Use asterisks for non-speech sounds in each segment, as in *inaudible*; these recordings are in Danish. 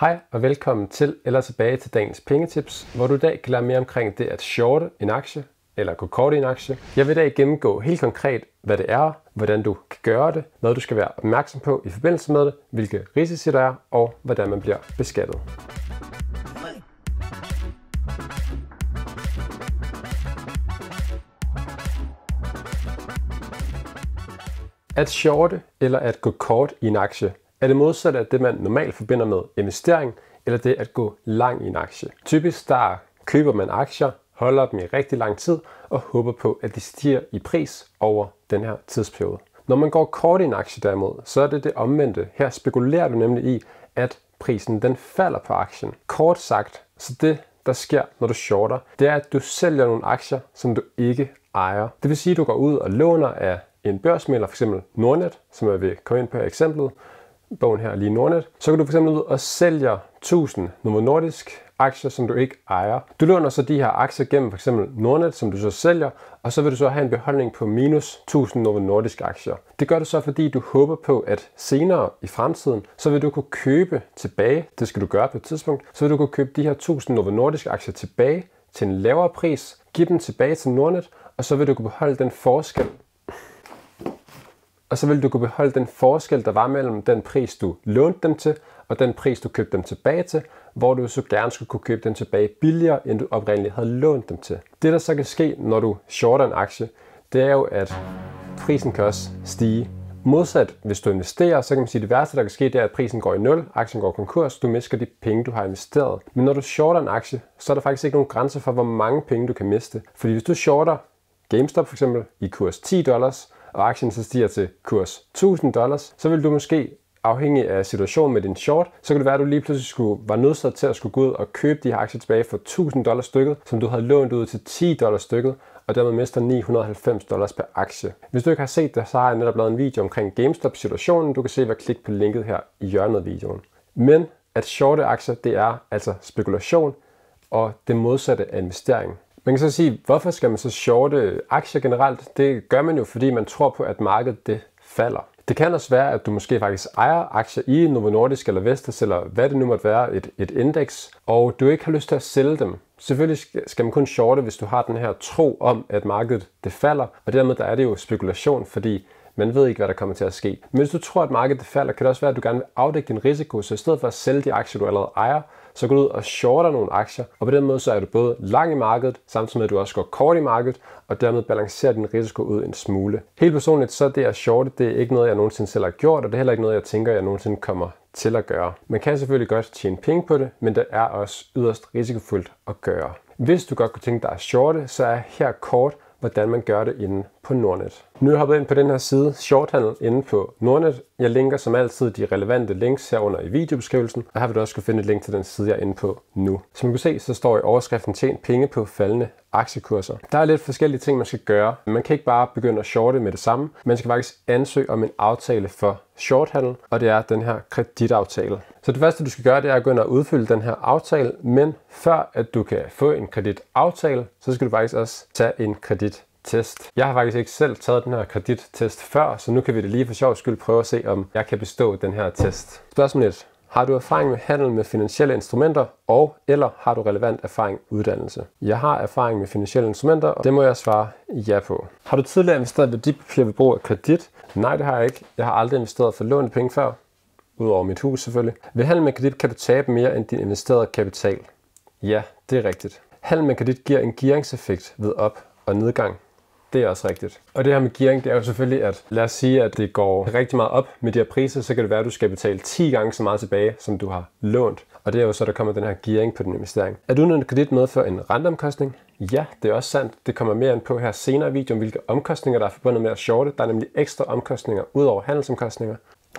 Hej og velkommen til eller tilbage til dagens pengetips, hvor du i dag kan lære mere omkring det at shorte en aktie eller gå kort i en aktie. Jeg vil i dag gennemgå helt konkret, hvad det er, hvordan du kan gøre det, hvad du skal være opmærksom på i forbindelse med det, hvilke risici der er og hvordan man bliver beskattet. At shorte eller at gå kort i en aktie er det modsatte af det, man normalt forbinder med investering, eller det at gå lang i en aktie. Typisk der køber man aktier, holder dem i rigtig lang tid og håber på, at de stiger i pris over den her tidsperiode. Når man går kort i en aktie derimod, så er det det omvendte. Her spekulerer du nemlig i, at prisen den falder på aktien. Kort sagt, så det der sker, når du shorter, det er, at du sælger nogle aktier, som du ikke ejer. Det vil sige, at du går ud og låner af en børsmælder, f.eks. Nordnet, som jeg vil komme ind på eksemplet, bogen her lige Nordnet, så kan du fx ud og sælge 1000 Novo Nordisk aktier, som du ikke ejer. Du låner så de her aktier gennem f.eks. Nordnet, som du så sælger, og så vil du så have en beholdning på minus 1000 Novo Nordisk aktier. Det gør du så, fordi du håber på, at senere i fremtiden, så vil du kunne købe tilbage, det skal du gøre på et tidspunkt, så vil du kunne købe de her 1000 Novo Nordisk aktier tilbage til en lavere pris, give dem tilbage til Nordnet, og så vil du kunne beholde den forskel og så vil du kunne beholde den forskel, der var mellem den pris, du lånte dem til, og den pris, du købte dem tilbage til, hvor du så gerne skulle kunne købe dem tilbage billigere, end du oprindeligt havde lånt dem til. Det, der så kan ske, når du shorter en aktie, det er jo, at prisen kan også stige. Modsat, hvis du investerer, så kan man sige, at det værste, der kan ske, det er, at prisen går i nul, aktien går konkurs, du mister de penge, du har investeret. Men når du shorter en aktie, så er der faktisk ikke nogen grænse for, hvor mange penge du kan miste. Fordi hvis du shorter GameStop for eksempel i kurs 10 dollars, og aktien så stiger til kurs 1000 dollars, så vil du måske afhængig af situationen med din short, så kan det være, at du lige pludselig skulle, var nødsaget til at skulle gå ud og købe de her aktier tilbage for 1000 dollars stykket, som du havde lånt ud til 10 dollars stykket, og dermed mister 990 dollars per aktie. Hvis du ikke har set det, så har jeg netop lavet en video omkring GameStop-situationen. Du kan se ved at klikke på linket her i hjørnet af videoen. Men at shorte aktier, det er altså spekulation og det modsatte af investering. Man kan så sige, hvorfor skal man så shorte aktier generelt? Det gør man jo, fordi man tror på, at markedet det falder. Det kan også være, at du måske faktisk ejer aktier i Novo Nordisk eller Vestas, eller hvad det nu måtte være, et, et indeks, og du ikke har lyst til at sælge dem. Selvfølgelig skal man kun shorte, hvis du har den her tro om, at markedet det falder, og dermed der er det jo spekulation, fordi man ved ikke, hvad der kommer til at ske. Men hvis du tror, at markedet falder, kan det også være, at du gerne vil afdække din risiko, så i stedet for at sælge de aktier, du allerede ejer, så går du ud og shorter nogle aktier, og på den måde så er du både lang i markedet, samtidig med at du også går kort i markedet, og dermed balancerer din risiko ud en smule. Helt personligt så er det at shorte, det er ikke noget, jeg nogensinde selv har gjort, og det er heller ikke noget, jeg tænker, jeg nogensinde kommer til at gøre. Man kan selvfølgelig godt tjene penge på det, men det er også yderst risikofuldt at gøre. Hvis du godt kunne tænke dig at shorte, så er her kort, hvordan man gør det inden på Nordnet. Nu har jeg ind på den her side, shorthandel, inde på Nordnet. Jeg linker som altid de relevante links herunder i videobeskrivelsen, og her vil du også kunne finde et link til den side, jeg er inde på nu. Som du kan se, så står i overskriften tjent penge på faldende aktiekurser. Der er lidt forskellige ting, man skal gøre. Man kan ikke bare begynde at shorte med det samme. Man skal faktisk ansøge om en aftale for shorthandel, og det er den her kreditaftale. Så det første, du skal gøre, det er at gå ind og udfylde den her aftale, men før at du kan få en kreditaftale, så skal du faktisk også tage en kredit test. Jeg har faktisk ikke selv taget den her kredittest før, så nu kan vi det lige for sjov skyld prøve at se, om jeg kan bestå den her test. Spørgsmål 1. Har du erfaring med handel med finansielle instrumenter, og eller har du relevant erfaring uddannelse? Jeg har erfaring med finansielle instrumenter, og det må jeg svare ja på. Har du tidligere investeret værdipapirer ved brug af kredit? Nej, det har jeg ikke. Jeg har aldrig investeret for lånte penge før, udover mit hus selvfølgelig. Ved handel med kredit kan du tabe mere end din investerede kapital. Ja, det er rigtigt. Handel med kredit giver en gearingseffekt ved op- og nedgang. Det er også rigtigt. Og det her med gearing, det er jo selvfølgelig, at lad os sige, at det går rigtig meget op med de her priser, så kan det være, at du skal betale 10 gange så meget tilbage, som du har lånt. Og det er jo så, der kommer den her gearing på din investering. Er du nødt kredit med for en renteomkostning? Ja, det er også sandt. Det kommer mere ind på her senere i videoen, hvilke omkostninger, der er forbundet med at shorte. Der er nemlig ekstra omkostninger ud over handelsomkostninger.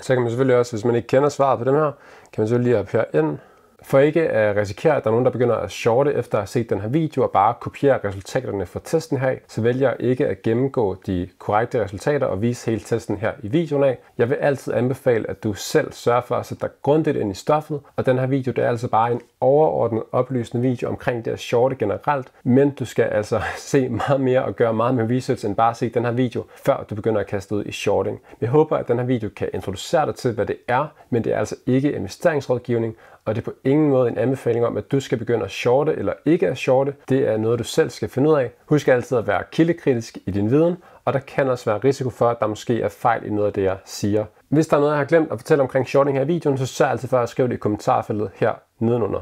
Så kan man selvfølgelig også, hvis man ikke kender svaret på dem her, kan man selvfølgelig lige op her ind for ikke at risikere, at der er nogen, der begynder at shorte efter at have set den her video og bare kopiere resultaterne fra testen her, så vælger jeg ikke at gennemgå de korrekte resultater og vise hele testen her i videoen af. Jeg vil altid anbefale, at du selv sørger for at sætte dig grundigt ind i stoffet, og den her video det er altså bare en overordnet oplysende video omkring det at shorte generelt, men du skal altså *laughs* se meget mere og gøre meget mere research end bare at se den her video, før du begynder at kaste ud i shorting. Jeg håber, at den her video kan introducere dig til, hvad det er, men det er altså ikke investeringsrådgivning, og det er på ingen måde en anbefaling om, at du skal begynde at shorte eller ikke at shorte. Det er noget, du selv skal finde ud af. Husk altid at være kildekritisk i din viden, og der kan også være risiko for, at der måske er fejl i noget af det, jeg siger. Hvis der er noget, jeg har glemt at fortælle omkring shorting her i videoen, så sørg altid for at skrive det i kommentarfeltet her nedenunder.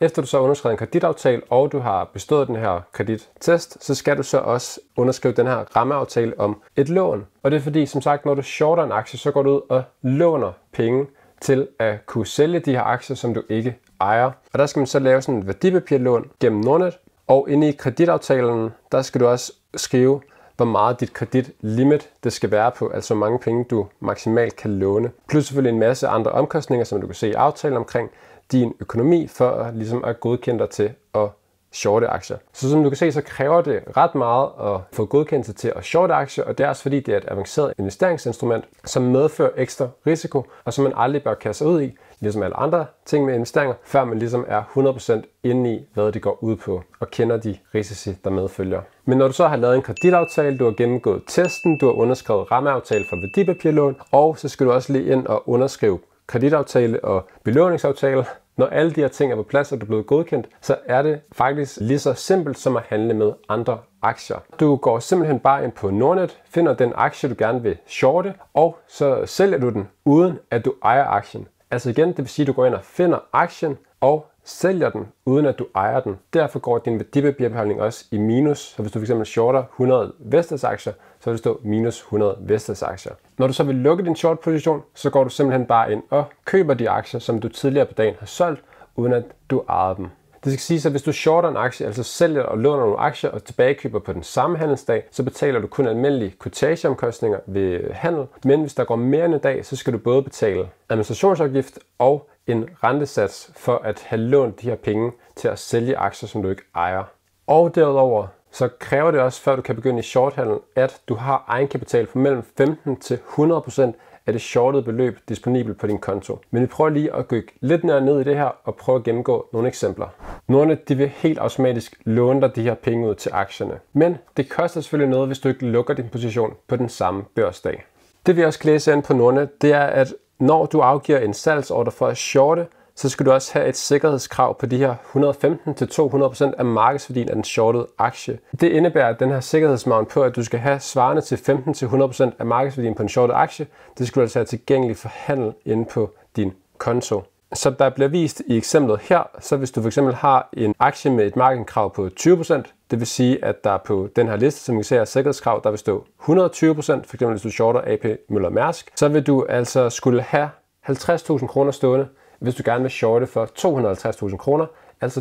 Efter du så har underskrevet en kreditaftale, og du har bestået den her kredittest, så skal du så også underskrive den her rammeaftale om et lån. Og det er fordi, som sagt, når du shorter en aktie, så går du ud og låner penge til at kunne sælge de her aktier, som du ikke ejer. Og der skal man så lave sådan et værdipapirlån gennem Nordnet, og inde i kreditaftalen, der skal du også skrive, hvor meget dit kreditlimit det skal være på, altså hvor mange penge du maksimalt kan låne. Plus selvfølgelig en masse andre omkostninger, som du kan se i aftalen omkring din økonomi, for at, ligesom at godkende dig til at shorte aktier. Så som du kan se, så kræver det ret meget at få godkendelse til at shorte aktier, og det er også fordi, det er et avanceret investeringsinstrument, som medfører ekstra risiko, og som man aldrig bør kaste ud i, ligesom alle andre ting med investeringer, før man ligesom er 100% inde i, hvad det går ud på, og kender de risici, der medfølger. Men når du så har lavet en kreditaftale, du har gennemgået testen, du har underskrevet rammeaftale for værdipapirlån, og så skal du også lige ind og underskrive kreditaftale og belåningsaftale, når alle de her ting er på plads, og du er blevet godkendt, så er det faktisk lige så simpelt som at handle med andre aktier. Du går simpelthen bare ind på Nordnet, finder den aktie, du gerne vil shorte, og så sælger du den, uden at du ejer aktien. Altså igen, det vil sige, at du går ind og finder aktien, og sælger den, uden at du ejer den. Derfor går din værdipapirbeholdning også i minus. Så hvis du fx shorter 100 Vestas aktier, så vil det stå minus 100 Vestas aktier. Når du så vil lukke din short position, så går du simpelthen bare ind og køber de aktier, som du tidligere på dagen har solgt, uden at du ejer dem. Det skal sige, at hvis du shorter en aktie, altså sælger og låner nogle aktier og tilbagekøber på den samme handelsdag, så betaler du kun almindelige kortageomkostninger ved handel. Men hvis der går mere end en dag, så skal du både betale administrationsafgift og en rentesats for at have lånt de her penge til at sælge aktier, som du ikke ejer. Og derudover så kræver det også, før du kan begynde i shorthandel, at du har egenkapital på mellem 15 til 100% af det shortede beløb disponibelt på din konto. Men vi prøver lige at gå lidt nærmere ned i det her og prøve at gennemgå nogle eksempler. Nogle de vil helt automatisk låne dig de her penge ud til aktierne. Men det koster selvfølgelig noget, hvis du ikke lukker din position på den samme børsdag. Det vi også kan læse ind på Nordnet, det er, at når du afgiver en salgsorder for at shorte, så skal du også have et sikkerhedskrav på de her 115-200% af markedsværdien af den shortede aktie. Det indebærer, at den her sikkerhedsmount på, at du skal have svarende til 15-100% af markedsværdien på en shortet aktie, det skal du altså have tilgængeligt for handel inde på din konto. Så der bliver vist i eksemplet her, så hvis du for eksempel har en aktie med et markedskrav på 20%, det vil sige, at der på den her liste, som vi ser, sikkerhedskrav, der vil stå 120%, for eksempel hvis du shorter AP Møller Mærsk, så vil du altså skulle have 50.000 kroner stående, hvis du gerne vil shorte for 250.000 kroner, altså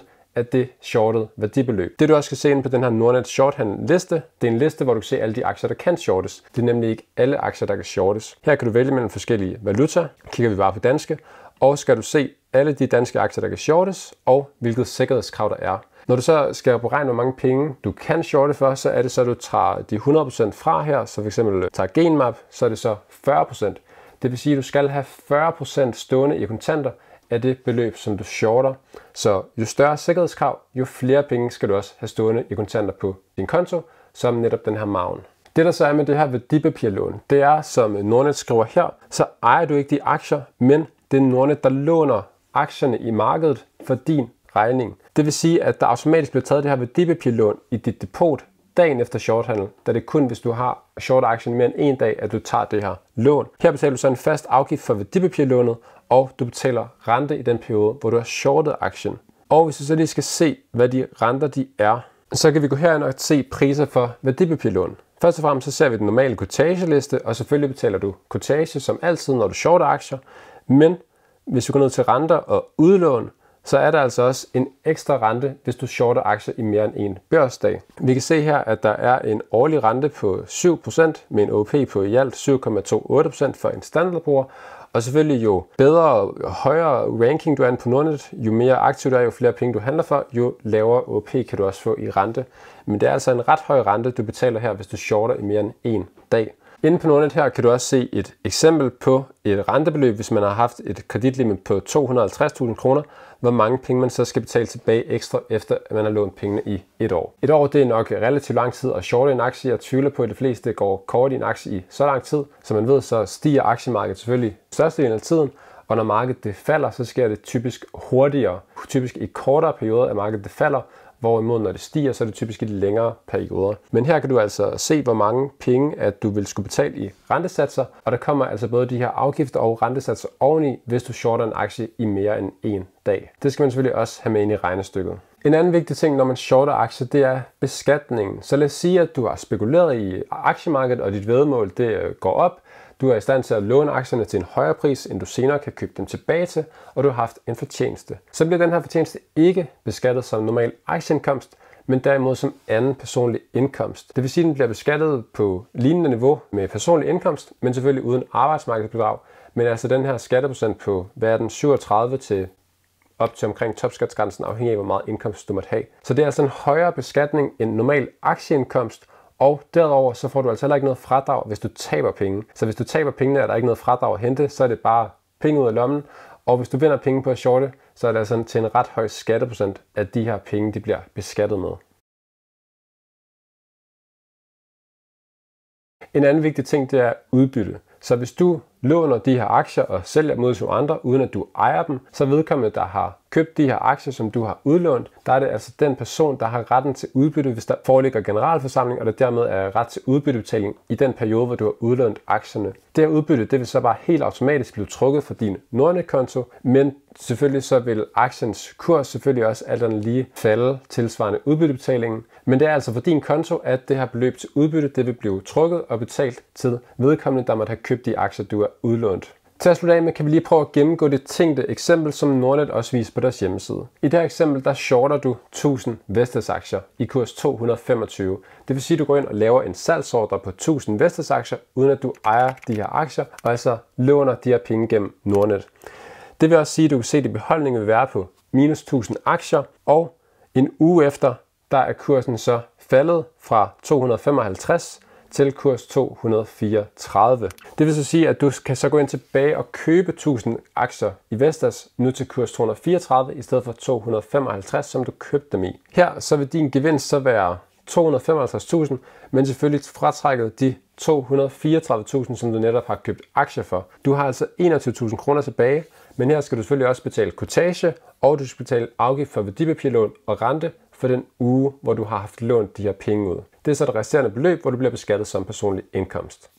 20% af det shortede værdibeløb. Det du også skal se ind på den her Nordnet Shorthand liste, det er en liste, hvor du kan se alle de aktier, der kan shortes. Det er nemlig ikke alle aktier, der kan shortes. Her kan du vælge mellem forskellige valutaer. Kigger vi bare på danske, og skal du se alle de danske aktier, der kan shortes, og hvilket sikkerhedskrav der er. Når du så skal beregne, hvor mange penge du kan shorte for, så er det så, at du tager de 100% fra her, så f.eks. tager genmap, så er det så 40%. Det vil sige, at du skal have 40% stående i kontanter, af det beløb, som du shorter. Så jo større sikkerhedskrav, jo flere penge skal du også have stående i kontanter på din konto, som netop den her maven. Det der så er med det her værdipapirlån, det er, som Nordnet skriver her, så ejer du ikke de aktier, men det er Nordnet, der låner aktierne i markedet for din regning. Det vil sige, at der automatisk bliver taget det her værdipapirlån i dit depot dagen efter shorthandel, da det er kun, hvis du har short aktien mere end en dag, at du tager det her lån. Her betaler du så en fast afgift for værdipapirlånet, og du betaler rente i den periode, hvor du har shortet aktien. Og hvis du så lige skal se, hvad de renter de er, så kan vi gå herind og se priser for værdipapirlån. Først og fremmest så ser vi den normale kortageliste, og selvfølgelig betaler du kortage som altid, når du shorter aktier. Men hvis du går ned til renter og udlån, så er der altså også en ekstra rente, hvis du shorter aktier i mere end en børsdag. Vi kan se her, at der er en årlig rente på 7% med en OP på i alt 7,28% for en standardbruger, og selvfølgelig jo bedre og højere ranking du er på Nordnet, jo mere aktiv du er, jo flere penge du handler for, jo lavere OP kan du også få i rente. Men det er altså en ret høj rente, du betaler her, hvis du shorter i mere end en dag. Inden på Nordnet her kan du også se et eksempel på et rentebeløb, hvis man har haft et kreditlimit på 250.000 kroner, hvor mange penge man så skal betale tilbage ekstra, efter at man har lånt pengene i et år. Et år det er nok relativt lang tid at shorte en aktie, og tvivler på, at de fleste går kort i en aktie i så lang tid. Som man ved, så stiger aktiemarkedet selvfølgelig størstedelen af tiden, og når markedet det falder, så sker det typisk hurtigere. Typisk i kortere perioder, at markedet det falder, Hvorimod når det stiger, så er det typisk i de længere perioder. Men her kan du altså se, hvor mange penge, at du vil skulle betale i rentesatser, og der kommer altså både de her afgifter og rentesatser oveni, hvis du shorter en aktie i mere end en dag. Det skal man selvfølgelig også have med ind i regnestykket. En anden vigtig ting, når man shorter aktier, det er beskatningen. Så lad os sige, at du har spekuleret i aktiemarkedet, og dit vedmål det øh, går op. Du er i stand til at låne aktierne til en højere pris, end du senere kan købe dem tilbage til, og du har haft en fortjeneste. Så bliver den her fortjeneste ikke beskattet som normal aktieindkomst, men derimod som anden personlig indkomst. Det vil sige, at den bliver beskattet på lignende niveau med personlig indkomst, men selvfølgelig uden arbejdsmarkedsbidrag. Men altså den her skatteprocent på, verden 37 til op til omkring topskatsgrænsen, afhængig af hvor meget indkomst du måtte have. Så det er altså en højere beskatning end normal aktieindkomst, og derover så får du altså heller ikke noget fradrag, hvis du taber penge. Så hvis du taber pengene, er der ikke noget fradrag at hente, så er det bare penge ud af lommen. Og hvis du vinder penge på at shorte, så er det altså til en ret høj skatteprocent, at de her penge de bliver beskattet med. En anden vigtig ting, det er udbytte. Så hvis du låner de her aktier og sælger mod til andre, uden at du ejer dem, så vedkommende, der har købt de her aktier, som du har udlånt, der er det altså den person, der har retten til udbytte, hvis der foreligger generalforsamling, og der dermed er ret til udbyttebetaling i den periode, hvor du har udlånt aktierne. Det her udbytte, det vil så bare helt automatisk blive trukket fra din Nordnet-konto, men selvfølgelig så vil aktiens kurs selvfølgelig også alt andet lige falde tilsvarende udbyttebetalingen, men det er altså for din konto, at det her beløb til udbytte, det vil blive trukket og betalt til vedkommende, der måtte have købt de aktier, du er udlånt. Til at slutte af med kan vi lige prøve at gennemgå det tænkte eksempel, som Nordnet også viser på deres hjemmeside. I det her eksempel, der shorter du 1000 Vestas-aktier i kurs 225. Det vil sige, at du går ind og laver en salgsordre på 1000 Vestas-aktier, uden at du ejer de her aktier, og altså låner de her penge gennem Nordnet. Det vil også sige, at du kan se, at de beholdning vil være på minus 1000 aktier, og en uge efter, der er kursen så faldet fra 255 til kurs 234. Det vil så sige, at du kan så gå ind tilbage og købe 1000 aktier i Vestas nu til kurs 234 i stedet for 255, som du købte dem i. Her så vil din gevinst så være 255.000, men selvfølgelig fratrækket de 234.000, som du netop har købt aktier for. Du har altså 21.000 kroner tilbage, men her skal du selvfølgelig også betale kortage, og du skal betale afgift for værdipapirlån og rente for den uge, hvor du har haft lånt de her penge ud. Det er så det resterende beløb, hvor du bliver beskattet som personlig indkomst.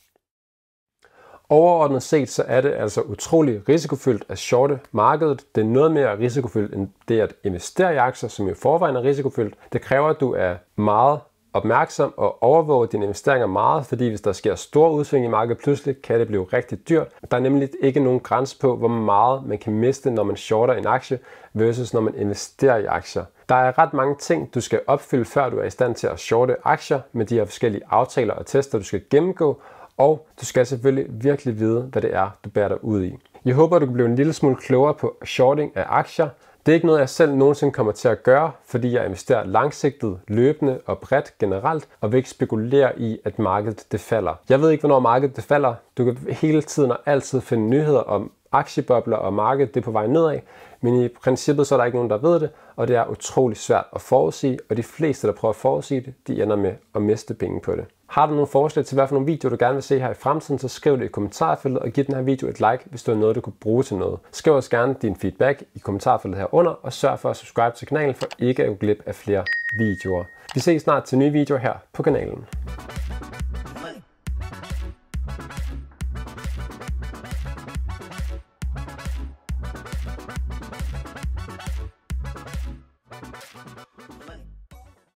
Overordnet set så er det altså utrolig risikofyldt at shorte markedet. Det er noget mere risikofyldt end det at investere i aktier, som i forvejen er risikofyldt. Det kræver, at du er meget opmærksom og overvåge dine investeringer meget, fordi hvis der sker store udsving i markedet pludselig, kan det blive rigtig dyrt. Der er nemlig ikke nogen grænse på, hvor meget man kan miste, når man shorter en aktie, versus når man investerer i aktier. Der er ret mange ting, du skal opfylde, før du er i stand til at shorte aktier med de her forskellige aftaler og tester, du skal gennemgå, og du skal selvfølgelig virkelig vide, hvad det er, du bærer dig ud i. Jeg håber, du kan blive en lille smule klogere på shorting af aktier. Det er ikke noget, jeg selv nogensinde kommer til at gøre, fordi jeg investerer langsigtet, løbende og bredt generelt, og vil ikke spekulere i, at markedet det falder. Jeg ved ikke, hvornår markedet det falder. Du kan hele tiden og altid finde nyheder om aktiebobler og markedet det er på vej nedad, men i princippet så er der ikke nogen, der ved det, og det er utrolig svært at forudsige, og de fleste, der prøver at forudsige det, de ender med at miste penge på det. Har du nogle forslag til, hvad for nogle videoer du gerne vil se her i fremtiden, så skriv det i kommentarfeltet og giv den her video et like, hvis du er noget, du kunne bruge til noget. Skriv også gerne din feedback i kommentarfeltet herunder, og sørg for at subscribe til kanalen for ikke at gå glip af flere videoer. Vi ses snart til nye videoer her på kanalen.